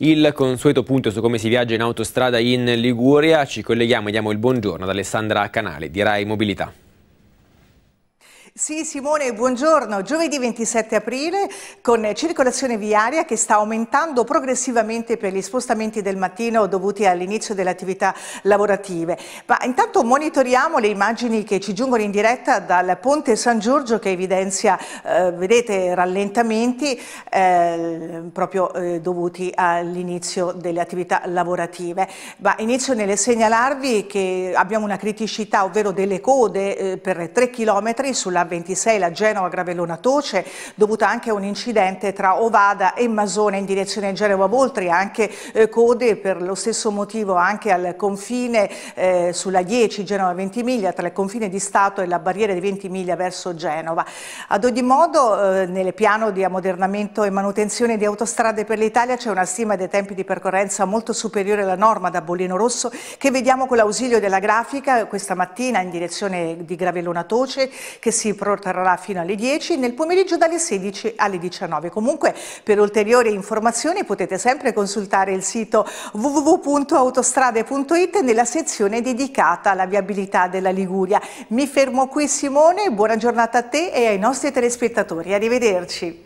Il consueto punto su come si viaggia in autostrada in Liguria, ci colleghiamo e diamo il buongiorno ad Alessandra Canale di Rai Mobilità. Sì, Simone, buongiorno. Giovedì 27 aprile con circolazione viaria che sta aumentando progressivamente per gli spostamenti del mattino dovuti all'inizio delle attività lavorative. Ma intanto monitoriamo le immagini che ci giungono in diretta dal Ponte San Giorgio che evidenzia, eh, vedete, rallentamenti eh, proprio eh, dovuti all'inizio delle attività lavorative. Ma inizio nel segnalarvi che abbiamo una criticità, ovvero delle code eh, per 3 km sulla 20 26 la Genova Gravellona Toce dovuta anche a un incidente tra Ovada e Masone in direzione Genova Voltri anche eh, code per lo stesso motivo anche al confine eh, sulla 10 Genova 20 miglia, tra il confine di Stato e la barriera di 20 miglia verso Genova. Ad ogni modo eh, nel piano di ammodernamento e manutenzione di autostrade per l'Italia c'è una stima dei tempi di percorrenza molto superiore alla norma da Bollino Rosso che vediamo con l'ausilio della grafica questa mattina in direzione di Gravellona Toce che si protrarrà fino alle 10, nel pomeriggio dalle 16 alle 19. Comunque per ulteriori informazioni potete sempre consultare il sito www.autostrade.it nella sezione dedicata alla viabilità della Liguria. Mi fermo qui Simone, buona giornata a te e ai nostri telespettatori. Arrivederci.